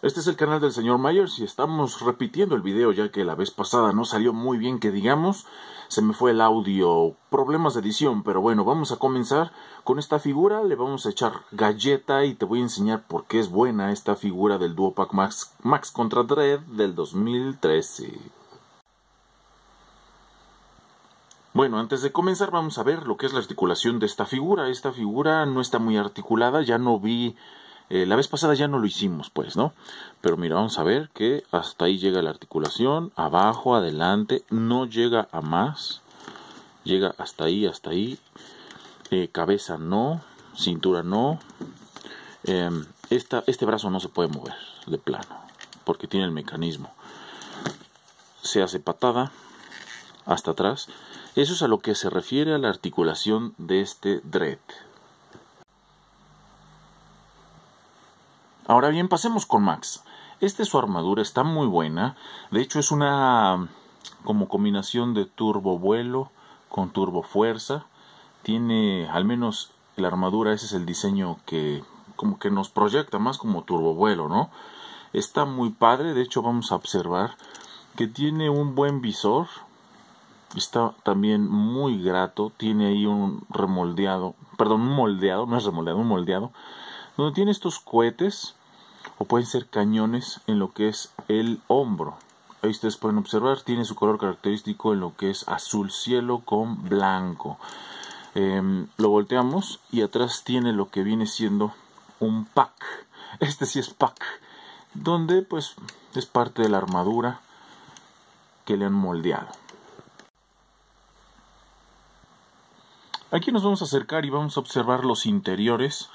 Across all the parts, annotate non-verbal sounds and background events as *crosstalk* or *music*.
Este es el canal del señor Myers y estamos repitiendo el video ya que la vez pasada no salió muy bien que digamos, se me fue el audio, problemas de edición, pero bueno, vamos a comenzar con esta figura, le vamos a echar galleta y te voy a enseñar por qué es buena esta figura del Duo Pack Max, Max contra Dread del 2013. Bueno, antes de comenzar vamos a ver lo que es la articulación de esta figura. Esta figura no está muy articulada, ya no vi eh, la vez pasada ya no lo hicimos, pues, ¿no? Pero mira, vamos a ver que hasta ahí llega la articulación, abajo, adelante, no llega a más, llega hasta ahí, hasta ahí, eh, cabeza no, cintura no, em, este brazo no se puede mover de plano, porque tiene el mecanismo. Se hace patada hasta atrás. Eso es a lo que se refiere a la articulación de este dread, Ahora bien, pasemos con Max. Este su armadura está muy buena. De hecho es una como combinación de turbo vuelo con turbofuerza. Tiene al menos la armadura, ese es el diseño que como que nos proyecta más como turbo vuelo, ¿no? Está muy padre, de hecho vamos a observar que tiene un buen visor. Está también muy grato, tiene ahí un remoldeado, perdón, un moldeado, no es remoldeado, un moldeado, donde tiene estos cohetes o pueden ser cañones en lo que es el hombro. Ahí ustedes pueden observar, tiene su color característico en lo que es azul cielo con blanco. Em, lo volteamos y atrás tiene lo que viene siendo un pack. *laughs* Este sí es pack, donde pues es parte de la armadura que le han moldeado. Aquí nos vamos a acercar y vamos a observar los interiores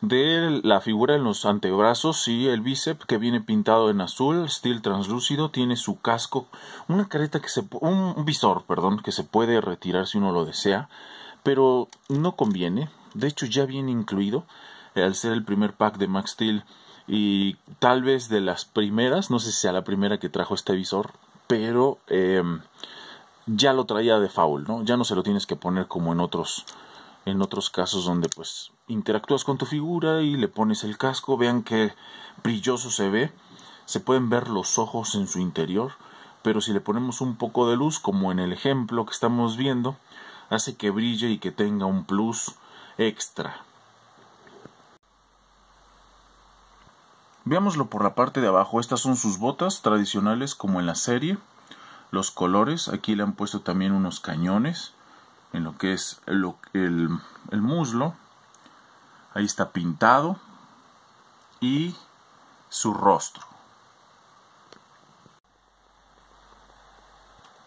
de la figura en los antebrazos y el bíceps que viene pintado en azul, steel translúcido, tiene su casco, una careta que se un, visor, perdón, que se puede retirar si uno lo desea, pero no conviene, de hecho ya viene incluido eh, al ser el primer pack de Max Steel y tal vez de las primeras, no sé si sea la primera que trajo este visor, pero em, ya lo traía de foul, ¿no? Ya no se lo tienes que poner como en otros en otros casos donde pues interactúas con tu figura y le pones el casco, vean qué brilloso se ve, se pueden ver los ojos en su interior, pero si le ponemos un poco de luz, como en el ejemplo que estamos viendo, hace que brille y que tenga un plus extra. Veámoslo por la parte de abajo, estas son sus botas tradicionales como en la serie, los colores, aquí le han puesto también unos cañones, en lo que es el, muslo. Ahí está pintado. Y su rostro.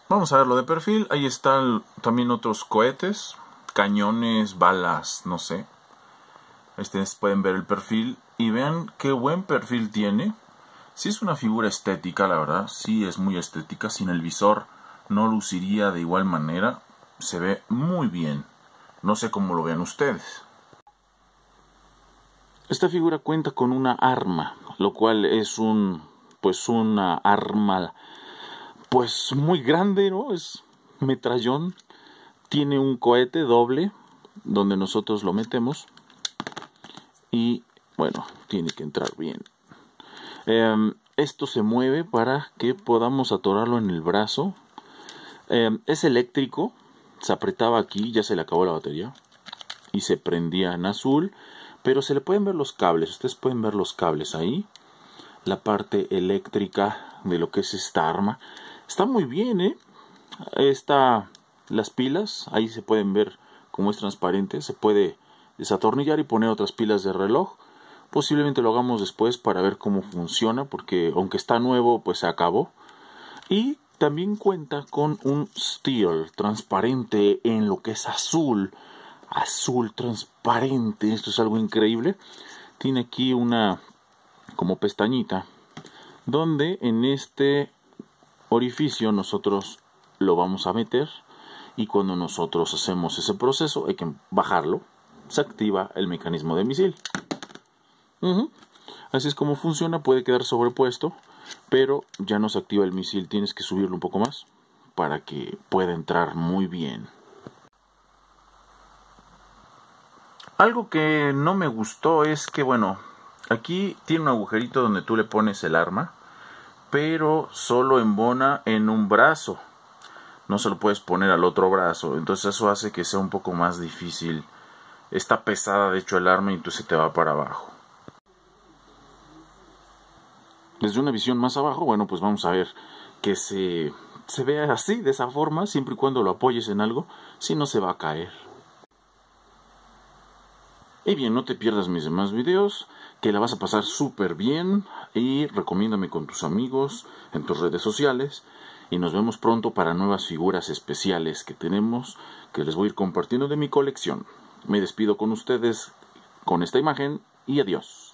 Vamos a verlo de perfil. Ahí están también otros cohetes, cañones, balas, no sé. Ustedes pueden ver el perfil y vean qué buen perfil tiene. Si es una figura estética, la verdad, sí es muy estética. Sin el visor no luciría de igual manera se ve muy bien. No sé cómo lo vean ustedes. Esta figura cuenta con una arma, lo cual es un pues una arma pues muy grande, ¿no? Es metrallón. Tiene un cohete doble donde nosotros lo metemos y bueno, tiene que entrar bien. Em, esto se mueve para que podamos atorarlo en el brazo. Em, es eléctrico, se apretaba aquí, ya se le acabó la batería y se prendía en azul, pero se le pueden ver los cables, ustedes pueden ver los cables ahí, la parte eléctrica de lo que es esta arma, está muy bien, ¿eh? Está las pilas, ahí se pueden ver como es transparente, se puede desatornillar y poner otras pilas de reloj, posiblemente lo hagamos después para ver cómo funciona, porque aunque está nuevo, pues se acabó. Y también cuenta con un steel transparente en lo que es azul. Azul transparente. Esto es algo increíble. Tiene aquí una como pestañita. Donde en este orificio nosotros lo vamos a meter. Y cuando nosotros hacemos ese proceso hay que bajarlo. Se activa el mecanismo de misil. Así es como funciona, puede quedar sobrepuesto, pero ya no se activa el misil, tienes que subirlo un poco más para que pueda entrar muy bien. Algo que no me gustó es que, bueno, aquí tiene un agujerito donde tú le pones el arma, pero solo embona en un brazo. No se lo puedes poner al otro brazo, entonces eso hace que sea un poco más difícil. Está pesada, de hecho, el arma y entonces te va para abajo desde una visión más abajo, bueno, pues vamos a ver que se, se vea así, de esa forma, siempre y cuando lo apoyes en algo, si no se va a caer. Y bien, no te pierdas mis demás videos, que la vas a pasar súper bien y recomiéndame con tus amigos, en tus redes sociales y nos vemos pronto para nuevas figuras especiales que tenemos que les voy a ir compartiendo de mi colección. Me despido con ustedes con esta imagen y adiós.